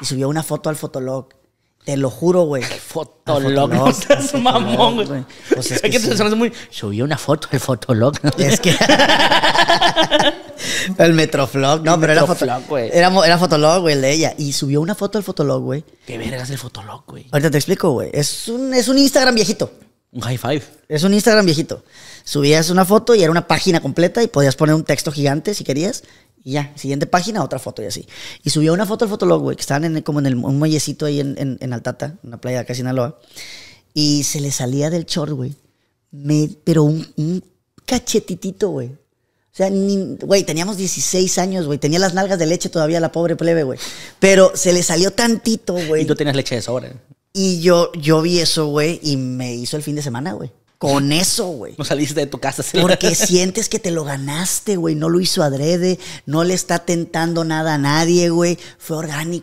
y subió una foto al Fotolog. Te lo juro, güey. Fotolog, no seas mamón, güey. Pues es que, muy... Subió una foto al Fotolog. Es que... el Metroflog. No, pero era, güey era, era Fotolog, güey, el de ella. Y subió una foto al Fotolog, güey. Qué vergas el Fotolog, güey. Ahorita te explico, güey. Es un, es un Instagram viejito. Un high five. Es un Instagram viejito. Subías una foto y era una página completa y podías poner un texto gigante si querías y ya, siguiente página, otra foto y así. Y subió una foto al fotolog, güey, que estaban como en un muellecito ahí en, Altata, una playa de acá de Sinaloa. Y se le salía del short, güey. Pero un, cachetitito, güey. O sea, güey, teníamos 16 años, güey. Tenía las nalgas de leche todavía la pobre plebe, güey. Pero se le salió tantito, güey. Y tú tenías leche de sobra. Y yo, yo vi eso, güey, y me hizo el fin de semana, güey. Con eso, güey. No saliste de tu casa. Porque sientes que te lo ganaste, güey. No lo hizo adrede, no le está tentando nada a nadie, güey. Fue orgánico.